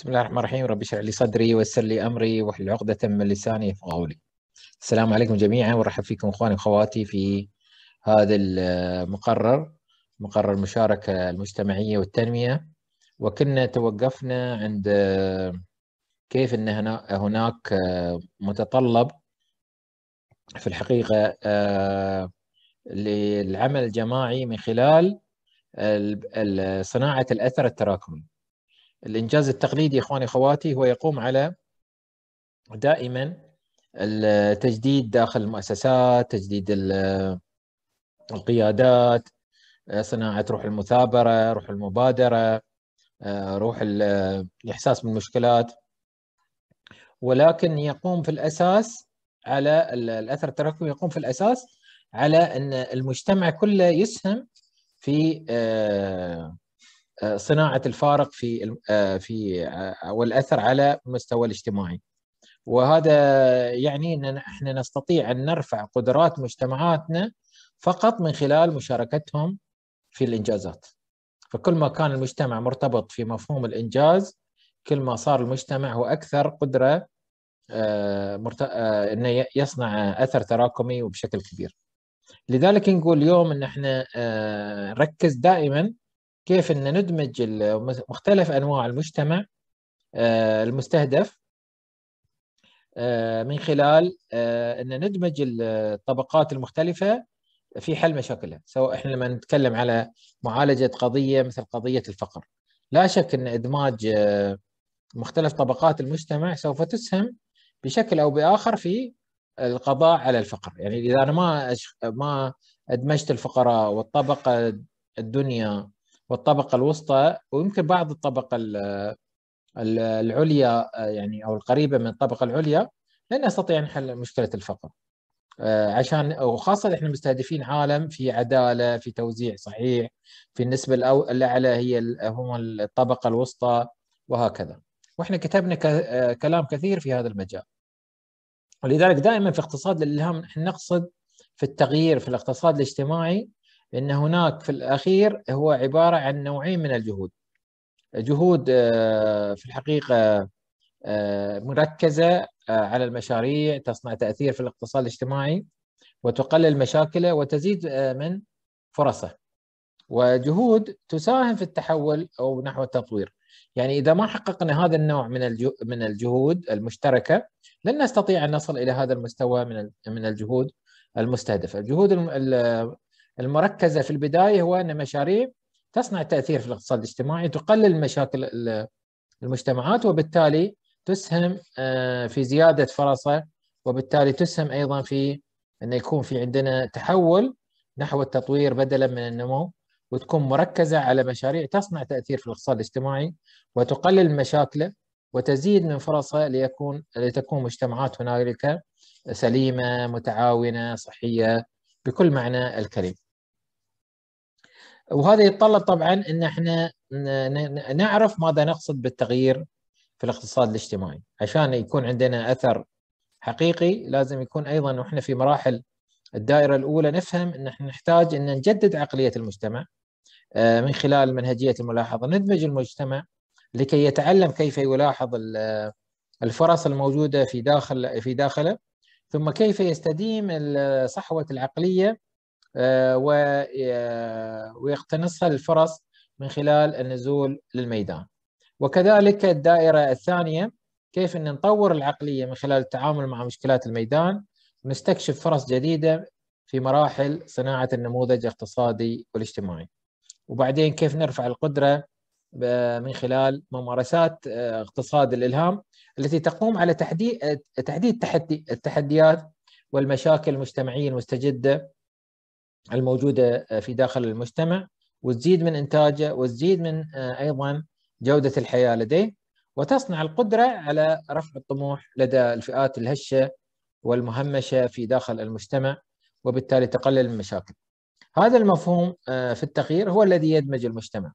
بسم الله الرحمن الرحيم ربي اشرح لي صدري ويسر لي امري واحلل عقدة من لساني يفقهوا قولي. السلام عليكم جميعا ورحب فيكم اخواني واخواتي في هذا المقرر مقرر المشاركة المجتمعية والتنمية وكنا توقفنا عند كيف ان هناك متطلب في الحقيقة آه، للعمل الجماعي من خلال صناعة الأثر التراكمي الانجاز التقليدي اخواني اخواتي هو يقوم على دائما التجديد داخل المؤسسات تجديد القيادات صناعه روح المثابره روح المبادره آه، روح الاحساس بالمشكلات ولكن يقوم في الاساس على الاثر التراكمي يقوم في الاساس على ان المجتمع كله يسهم في آه، آه، صناعه الفارق في آه، في آه، والاثر على المستوى الاجتماعي. وهذا يعني ان احنا نستطيع ان نرفع قدرات مجتمعاتنا فقط من خلال مشاركتهم في الانجازات. فكل ما كان المجتمع مرتبط في مفهوم الانجاز كل ما صار المجتمع هو اكثر قدره مرت... انه يصنع اثر تراكمي وبشكل كبير. لذلك نقول اليوم ان احنا نركز دائما كيف ان ندمج مختلف انواع المجتمع آه، المستهدف آه، من خلال آه، ان ندمج الطبقات المختلفه في حل مشاكلها، سواء احنا لما نتكلم على معالجه قضيه مثل قضيه الفقر. لا شك ان ادماج مختلف طبقات المجتمع سوف تسهم بشكل او باخر في القضاء على الفقر، يعني اذا انا ما ما ادمجت الفقراء والطبقه الدنيا والطبقه الوسطى ويمكن بعض الطبقه العليا يعني او القريبه من الطبقه العليا لن يستطيع ان نحل مشكله الفقر آه، عشان وخاصه احنا مستهدفين عالم في عداله في توزيع صحيح في النسبه الاعلى هي هم الطبقه الوسطى وهكذا واحنا كتبنا آه، كلام كثير في هذا المجال ولذلك دائما في اقتصاد الالهام نحن نقصد في التغيير في الاقتصاد الاجتماعي لأن هناك في الأخير هو عبارة عن نوعين من الجهود جهود آه، في الحقيقة آه، مركزة آه، على المشاريع تصنع تأثير في الاقتصاد الاجتماعي وتقلل مشاكله وتزيد من فرصه وجهود تساهم في التحول او نحو التطوير يعني اذا ما حققنا هذا النوع من من الجهود المشتركه لن نستطيع ان نصل الى هذا المستوى من من الجهود المستهدفه الجهود المركزه في البدايه هو ان مشاريع تصنع تاثير في الاقتصاد الاجتماعي تقلل مشاكل المجتمعات وبالتالي تسهم آه، في زياده فرصه وبالتالي تسهم ايضا في ان يكون في عندنا تحول نحو التطوير بدلا من النمو وتكون مركزه على مشاريع تصنع تاثير في الاقتصاد الاجتماعي وتقلل مشاكله وتزيد من فرصه ليكون لتكون مجتمعات هنالك سليمه متعاونه صحيه بكل معنى الكلمه. وهذا يتطلب طبعا ان احنا نعرف ماذا نقصد بالتغيير في الاقتصاد الاجتماعي عشان يكون عندنا اثر حقيقي لازم يكون ايضا واحنا في مراحل الدائره الاولى نفهم ان احنا نحتاج ان نجدد عقليه المجتمع آه، من خلال منهجيه الملاحظه ندمج المجتمع لكي يتعلم كيف يلاحظ الفرص الموجوده في داخل في داخله ثم كيف يستديم صحوه العقليه آه، آه، ويقتنصها الفرص من خلال النزول للميدان وكذلك الدائرة الثانية كيف أن نطور العقلية من خلال التعامل مع مشكلات الميدان ونستكشف فرص جديدة في مراحل صناعة النموذج الاقتصادي والاجتماعي وبعدين كيف نرفع القدرة من خلال ممارسات آه، اقتصاد الإلهام التي تقوم على تحديد تحديد التحديات والمشاكل المجتمعية المستجدة الموجوده آه، في داخل المجتمع وتزيد من انتاجه وتزيد من آه، ايضا جوده الحياه لديه وتصنع القدره على رفع الطموح لدى الفئات الهشه والمهمشه في داخل المجتمع وبالتالي تقلل المشاكل. هذا المفهوم آه، في التغيير هو الذي يدمج المجتمع.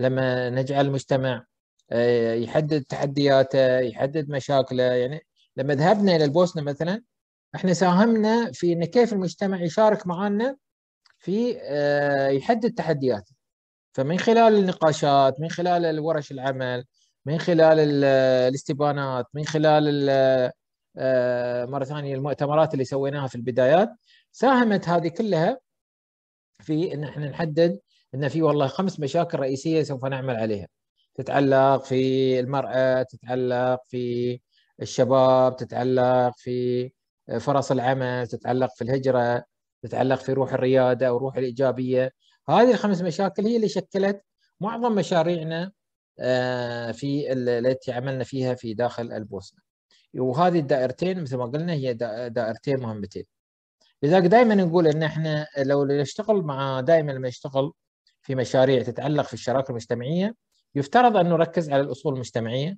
لما نجعل المجتمع يحدد تحدياته، يحدد مشاكله، يعني لما ذهبنا الى البوسنه مثلا احنا ساهمنا في ان كيف المجتمع يشارك معنا في آه، يحدد تحدياته فمن خلال النقاشات من خلال ورش العمل من خلال آه، الاستبانات من خلال آه، مره ثانيه المؤتمرات اللي سويناها في البدايات ساهمت هذه كلها في ان احنا نحدد ان في والله خمس مشاكل رئيسيه سوف نعمل عليها تتعلق في المراه تتعلق في الشباب تتعلق في فرص العمل تتعلق في الهجره تتعلق في روح الرياده وروح الايجابيه هذه الخمس مشاكل هي اللي شكلت معظم مشاريعنا آه، في التي عملنا فيها في داخل البوسنه وهذه الدائرتين مثل ما قلنا هي دائرتين مهمتين لذلك دائما نقول ان احنا لو نشتغل مع دائما لما نشتغل في مشاريع تتعلق في الشراكه المجتمعيه يفترض ان نركز على الاصول المجتمعيه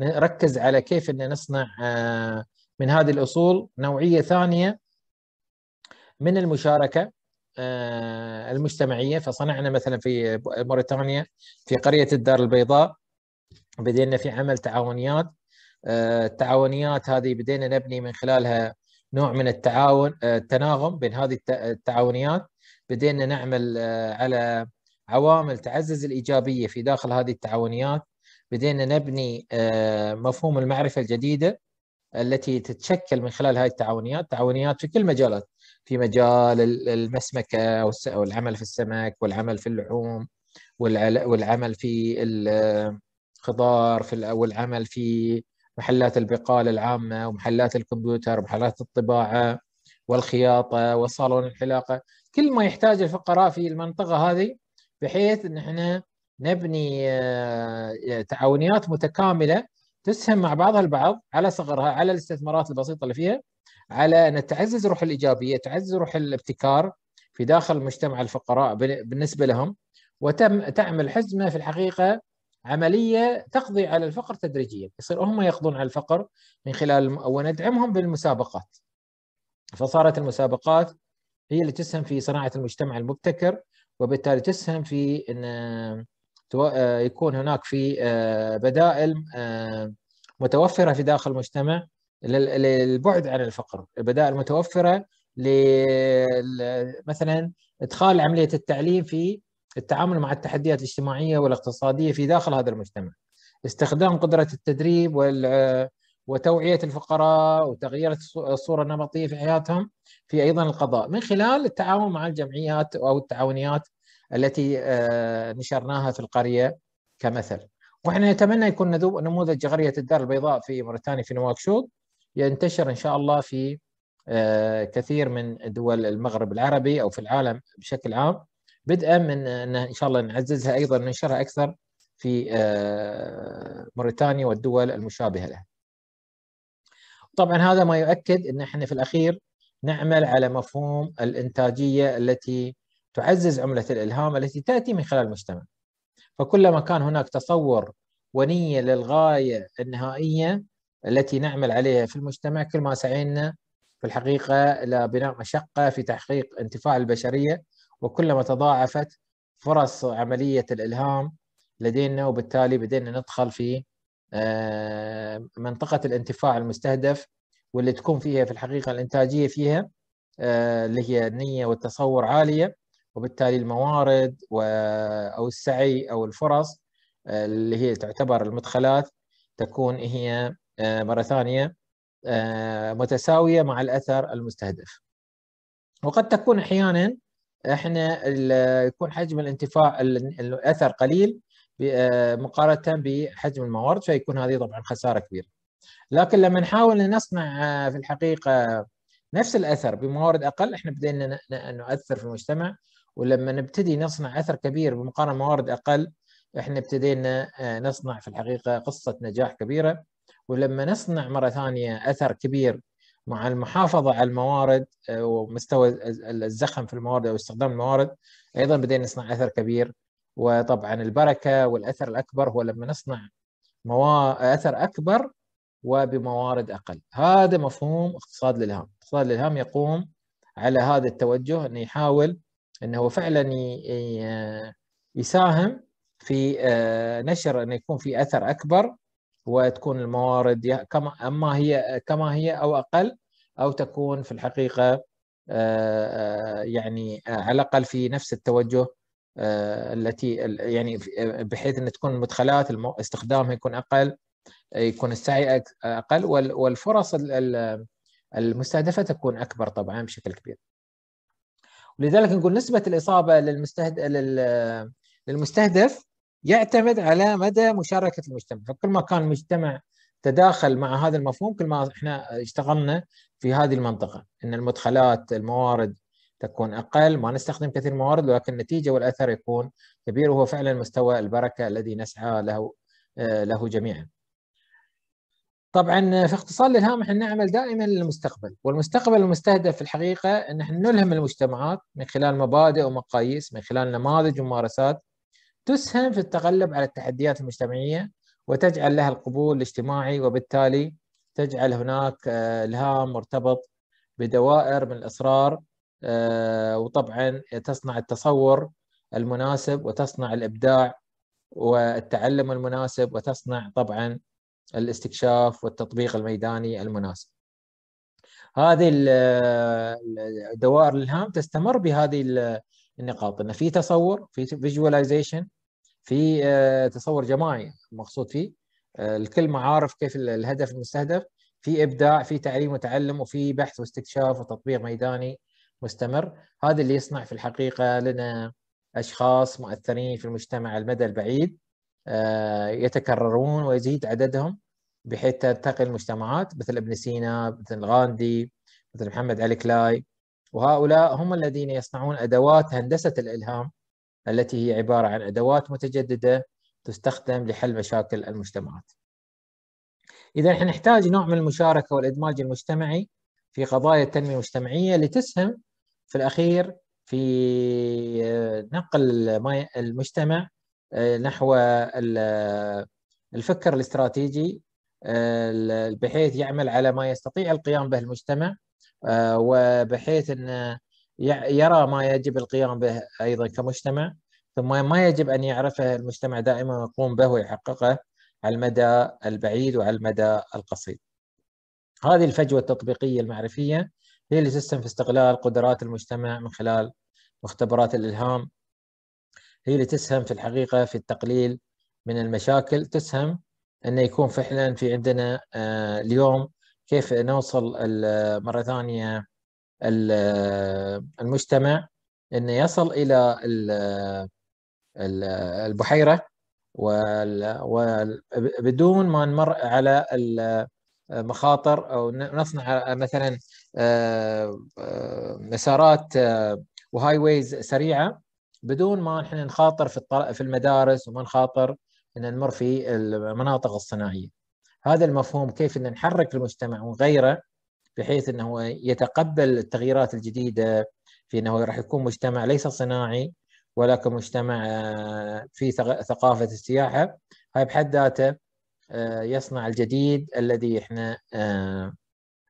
نركز على كيف ان نصنع آه، من هذه الاصول نوعيه ثانيه من المشاركه آه، المجتمعيه فصنعنا مثلا في موريتانيا في قريه الدار البيضاء بدينا في عمل تعاونيات آه، التعاونيات هذه بدينا نبني من خلالها نوع من التعاون آه، التناغم بين هذه التعاونيات بدينا نعمل على عوامل تعزز الايجابيه في داخل هذه التعاونيات بدينا نبني مفهوم المعرفه الجديده التي تتشكل من خلال هذه التعاونيات تعاونيات في كل مجالات في مجال المسمكه والعمل في السمك والعمل في اللحوم والعمل في الخضار في والعمل في محلات البقالة العامة ومحلات الكمبيوتر ومحلات الطباعة والخياطة وصالون الحلاقة كل ما يحتاج الفقراء في المنطقة هذه بحيث أن احنا نبني آه، تعاونيات متكاملة تسهم مع بعضها البعض على صغرها على الاستثمارات البسيطة اللي فيها على ان تعزز روح الايجابيه، تعزز روح الابتكار في داخل مجتمع الفقراء بالنسبه لهم وتم تعمل حزمه في الحقيقه عمليه تقضي على الفقر تدريجيا، يصير هم يقضون على الفقر من خلال وندعمهم بالمسابقات. فصارت المسابقات هي اللي تسهم في صناعه المجتمع المبتكر وبالتالي تسهم في ان يكون هناك في آه، بدائل آه، متوفره في داخل المجتمع للبعد عن الفقر البدائل المتوفره مثلا ادخال عمليه التعليم في التعامل مع التحديات الاجتماعيه والاقتصاديه في داخل هذا المجتمع استخدام قدره التدريب وال وتوعيه الفقراء وتغيير الصوره النمطيه في حياتهم في ايضا القضاء من خلال التعاون مع الجمعيات او التعاونيات التي آه، نشرناها في القريه كمثل واحنا نتمنى يكون نموذج جغريه الدار البيضاء في موريتانيا في نواكشوط ينتشر ان شاء الله في آه، كثير من دول المغرب العربي او في العالم بشكل عام بدءا من ان شاء الله نعززها ايضا ننشرها اكثر في آه، موريتانيا والدول المشابهه لها. طبعا هذا ما يؤكد ان احنا في الاخير نعمل على مفهوم الانتاجيه التي تعزز عمله الالهام التي تاتي من خلال المجتمع. فكلما كان هناك تصور ونيه للغايه النهائيه التي نعمل عليها في المجتمع كل ما سعينا في الحقيقة إلى بناء مشقة في تحقيق انتفاع البشرية وكلما تضاعفت فرص عملية الإلهام لدينا وبالتالي بدينا ندخل في آه، منطقة الانتفاع المستهدف واللي تكون فيها في الحقيقة الإنتاجية فيها آه، اللي هي النية والتصور عالية وبالتالي الموارد أو السعي أو الفرص آه، اللي هي تعتبر المدخلات تكون هي آه، مره ثانيه آه، متساويه مع الاثر المستهدف وقد تكون احيانا احنا يكون حجم الانتفاع الاثر قليل آه، مقارنه بحجم الموارد فيكون هذه طبعا خساره كبيره لكن لما نحاول نصنع في الحقيقه نفس الاثر بموارد اقل احنا بدينا نؤثر في المجتمع ولما نبتدي نصنع اثر كبير بمقارنه موارد اقل احنا ابتدينا نصنع في الحقيقه قصه نجاح كبيره ولما نصنع مرة ثانية أثر كبير مع المحافظة على الموارد آه، ومستوى الزخم في الموارد أو استخدام الموارد أيضا بدينا نصنع أثر كبير وطبعا البركة والأثر الأكبر هو لما نصنع موا... أثر أكبر وبموارد أقل هذا مفهوم اقتصاد الإلهام اقتصاد الإلهام يقوم على هذا التوجه أنه يحاول أنه فعلا ي... يساهم في آه، نشر انه يكون في أثر أكبر وتكون الموارد كما اما هي كما هي او اقل او تكون في الحقيقه آه، آه، يعني آه، على الاقل في نفس التوجه التي يعني بحيث ان تكون المدخلات استخدامها يكون اقل يكون السعي اقل والفرص المستهدفه تكون اكبر طبعا بشكل كبير. ولذلك نقول نسبه الاصابه للمستهدف للمستهدف يعتمد على مدى مشاركه المجتمع، فكل ما كان المجتمع تداخل مع هذا المفهوم كل ما احنا اشتغلنا في هذه المنطقه، ان المدخلات الموارد تكون اقل، ما نستخدم كثير موارد ولكن النتيجه والاثر يكون كبير وهو فعلا مستوى البركه الذي نسعى له آه، له جميعا. طبعا في اختصار للهام احنا نعمل دائما للمستقبل، والمستقبل المستهدف في الحقيقه ان احنا نلهم المجتمعات من خلال مبادئ ومقاييس، من خلال نماذج وممارسات تسهم في التغلب على التحديات المجتمعيه وتجعل لها القبول الاجتماعي وبالتالي تجعل هناك آه، الهام مرتبط بدوائر من الاصرار آه، وطبعا تصنع التصور المناسب وتصنع الابداع والتعلم المناسب وتصنع طبعا الاستكشاف والتطبيق الميداني المناسب. هذه آه، دوائر الالهام تستمر بهذه النقاط ان في تصور في فيجواليزيشن في آه، تصور جماعي مقصود فيه آه، الكل معارف كيف الهدف المستهدف في ابداع في تعليم وتعلم وفي بحث واستكشاف وتطبيق ميداني مستمر هذا اللي يصنع في الحقيقه لنا اشخاص مؤثرين في المجتمع المدى البعيد آه، يتكررون ويزيد عددهم بحيث ترتقي المجتمعات مثل ابن سينا مثل غاندي مثل محمد علي كلاي وهؤلاء هم الذين يصنعون ادوات هندسه الالهام التي هي عبارة عن أدوات متجددة تستخدم لحل مشاكل المجتمعات إذا احنا نحتاج نوع من المشاركة والإدماج المجتمعي في قضايا التنمية المجتمعية لتسهم في الأخير في آه، نقل المجتمع آه، نحو الفكر الاستراتيجي آه، بحيث يعمل على ما يستطيع القيام به المجتمع وبحيث أن يرى ما يجب القيام به ايضا كمجتمع ثم ما يجب ان يعرفه المجتمع دائما ويقوم به ويحققه على المدى البعيد وعلى المدى القصير. هذه الفجوه التطبيقيه المعرفيه هي اللي تسهم في استغلال قدرات المجتمع من خلال مختبرات الالهام. هي اللي تسهم في الحقيقه في التقليل من المشاكل، تسهم انه يكون فعلا في عندنا آه، اليوم كيف نوصل مره ثانيه المجتمع انه يصل الى البحيره وبدون ما نمر على المخاطر او نصنع مثلا آه، آه، مسارات وهاي آه، ويز سريعه بدون ما احنا نخاطر في في المدارس وما نخاطر ان نمر في المناطق الصناعيه. هذا المفهوم كيف ان نحرك المجتمع ونغيره بحيث انه يتقبل التغييرات الجديده في انه راح يكون مجتمع ليس صناعي ولكن مجتمع آه، في ثقافه السياحه هاي بحد ذاته آه، يصنع الجديد الذي احنا آه،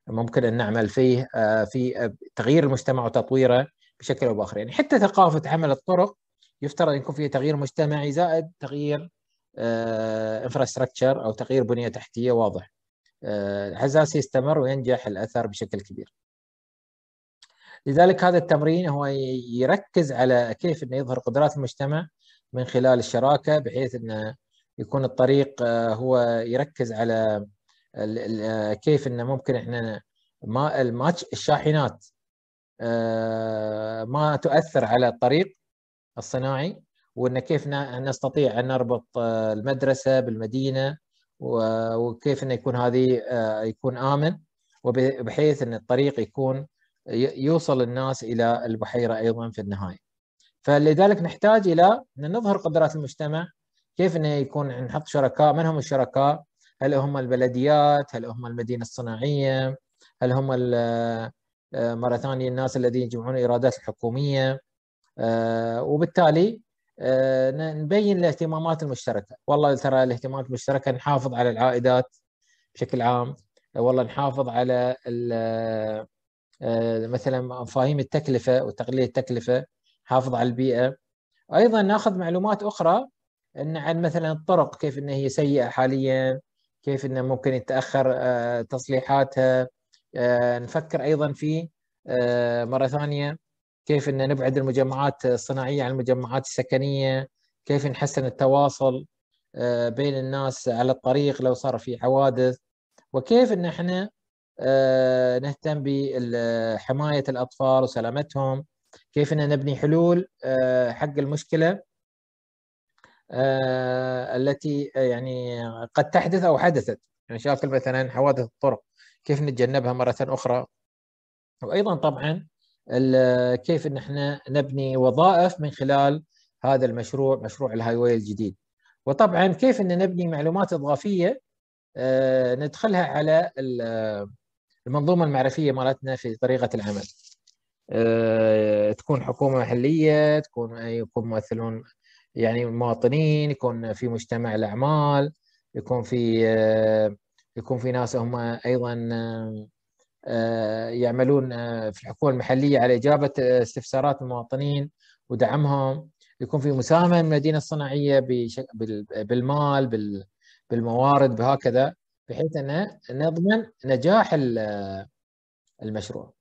ممكن ان نعمل فيه في تغيير المجتمع وتطويره بشكل او باخر يعني حتى ثقافه عمل الطرق يفترض ان يكون فيها تغيير مجتمعي زائد تغيير انفراستراكشر او تغيير بنيه تحتيه واضح آه، الحساس يستمر وينجح الأثر بشكل كبير لذلك هذا التمرين هو يركز على كيف انه يظهر قدرات المجتمع من خلال الشراكه بحيث انه يكون الطريق آه، هو يركز على آه، كيف انه ممكن احنا ما الماتش الشاحنات ما تؤثر على الطريق الصناعي وان كيف نستطيع ان نربط المدرسه بالمدينه وكيف انه يكون هذه آه، يكون امن وبحيث ان الطريق يكون يوصل الناس الى البحيره ايضا في النهايه. فلذلك نحتاج الى ان نظهر قدرات المجتمع كيف انه يكون نحط شركاء من هم الشركاء؟ هل هم البلديات؟ هل هم المدينه الصناعيه؟ هل هم آه، مره ثانيه الناس الذين يجمعون الايرادات الحكوميه؟ آه، وبالتالي آه، نبين الاهتمامات المشتركه والله ترى الاهتمامات المشتركه نحافظ على العائدات بشكل عام آه، والله نحافظ على آه، مثلا مفاهيم التكلفه وتقليل التكلفه نحافظ على البيئه ايضا ناخذ معلومات اخرى ان عن مثلا الطرق كيف ان هي سيئه حاليا كيف انه ممكن يتاخر تصليحاتها نفكر ايضا في مره ثانيه كيف ان نبعد المجمعات الصناعيه عن المجمعات السكنيه كيف نحسن التواصل آه، بين الناس على الطريق لو صار في حوادث وكيف ان احنا آه، نهتم بحمايه الاطفال وسلامتهم كيف ان نبني حلول آه، حق المشكله التي يعني قد تحدث او حدثت مشاكل يعني مثلا حوادث الطرق كيف نتجنبها مره اخرى وايضا طبعا كيف ان احنا نبني وظائف من خلال هذا المشروع مشروع الهاي واي الجديد وطبعا كيف ان نبني معلومات اضافيه آه، ندخلها على المنظومه المعرفيه مالتنا في طريقه العمل آه، تكون حكومه محليه تكون يكون ممثلون يعني مواطنين يكون في مجتمع الاعمال يكون في آه، يكون في ناس هم ايضا آه، يعملون آه، في الحكومه المحليه على اجابه آه، استفسارات المواطنين ودعمهم يكون في مساهمه من المدينه الصناعيه بالمال بالموارد بهكذا بحيث ان نضمن نجاح المشروع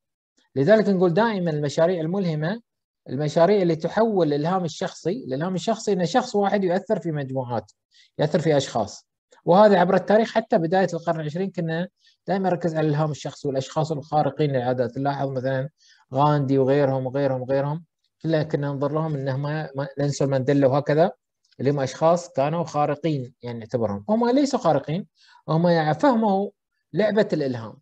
لذلك نقول دائما المشاريع الملهمه المشاريع اللي تحول الالهام الشخصي الالهام الشخصي ان شخص واحد يؤثر في مجموعات يؤثر في اشخاص وهذا عبر التاريخ حتى بدايه القرن العشرين كنا دائما ركز على الالهام الشخصي والاشخاص الخارقين للعادات نلاحظ مثلا غاندي وغيرهم وغيرهم وغيرهم كلنا كنا ننظر لهم انهم نيلسون مانديلا وهكذا اللي هم اشخاص كانوا خارقين يعني نعتبرهم هم ليسوا خارقين هم يعني فهموا لعبه الالهام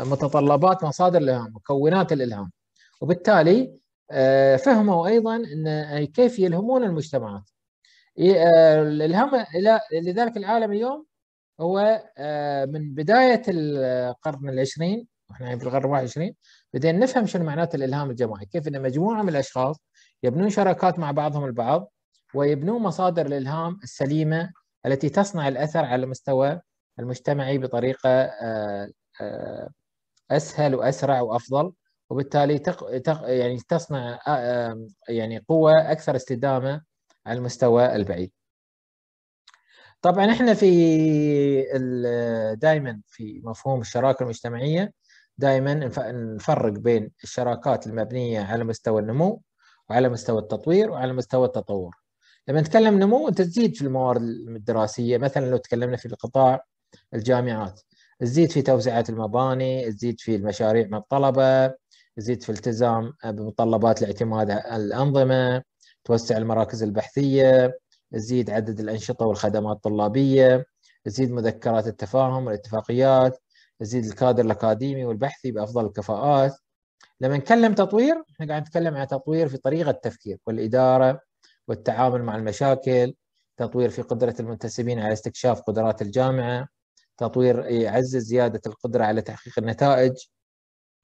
متطلبات مصادر الالهام مكونات الالهام وبالتالي آه، فهموا ايضا ان آه، كيف يلهمون المجتمعات آه، الالهام لذلك العالم اليوم هو آه، من بدايه القرن العشرين واحنا في القرن 21 بدينا نفهم شنو معنات الالهام الجماعي، كيف ان مجموعه من الاشخاص يبنون شراكات مع بعضهم البعض ويبنون مصادر الالهام السليمه التي تصنع الاثر على المستوى المجتمعي بطريقه آه، آه، اسهل واسرع وافضل وبالتالي تق... تق... يعني تصنع يعني قوه اكثر استدامه على المستوى البعيد. طبعا احنا في دائما في مفهوم الشراكه المجتمعيه دائما نفرق بين الشراكات المبنيه على مستوى النمو وعلى مستوى التطوير وعلى مستوى التطور. لما نتكلم نمو انت تزيد في الموارد الدراسيه مثلا لو تكلمنا في القطاع الجامعات تزيد في توزيعة المباني، تزيد في المشاريع مع الطلبه، تزيد في التزام بمتطلبات الاعتماد على الانظمه، توسع المراكز البحثيه، زيد عدد الأنشطة والخدمات الطلابية زيد مذكرات التفاهم والاتفاقيات زيد الكادر الأكاديمي والبحثي بأفضل الكفاءات لما نتكلم تطوير احنا قاعد نتكلم عن تطوير في طريقة التفكير والإدارة والتعامل مع المشاكل تطوير في قدرة المنتسبين على استكشاف قدرات الجامعة تطوير يعزز زيادة القدرة على تحقيق النتائج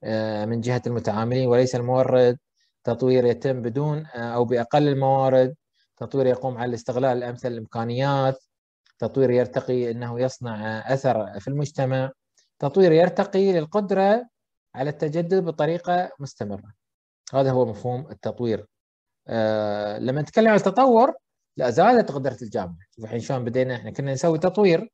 آه، من جهة المتعاملين وليس المورد تطوير يتم بدون آه، أو بأقل الموارد تطوير يقوم على الاستغلال الامثل للامكانيات تطوير يرتقي انه يصنع اثر في المجتمع تطوير يرتقي للقدره على التجدد بطريقه مستمره هذا هو مفهوم التطوير أه لما نتكلم عن التطور لا زادت قدره الجامعه شوف الحين شلون بدينا احنا كنا نسوي تطوير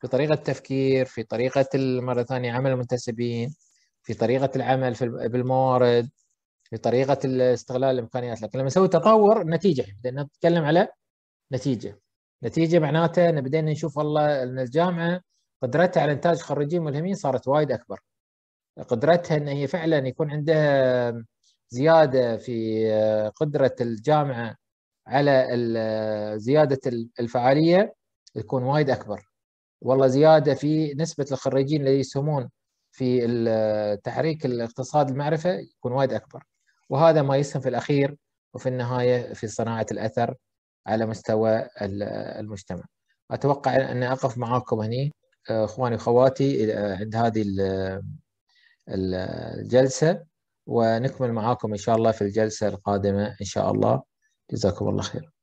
في طريقه التفكير في طريقه مره ثانيه عمل المنتسبين في طريقه العمل في بالموارد لطريقه استغلال الامكانيات لكن لما نسوي تطور نتيجه بدنا نتكلم على نتيجه نتيجه معناته ان بدينا نشوف والله ان الجامعه قدرتها على انتاج خريجين ملهمين صارت وايد اكبر قدرتها ان هي فعلا يكون عندها زياده في قدره الجامعه على زياده الفعاليه تكون وايد اكبر والله زياده في نسبه الخريجين اللي يسهمون في تحريك الاقتصاد المعرفه يكون وايد اكبر وهذا ما يسهم في الأخير وفي النهاية في صناعة الأثر على مستوى المجتمع أتوقع أن أقف معاكم هني آه، أخواني وأخواتي عند هذه الجلسة ونكمل معاكم إن شاء الله في الجلسة القادمة إن شاء الله جزاكم الله خير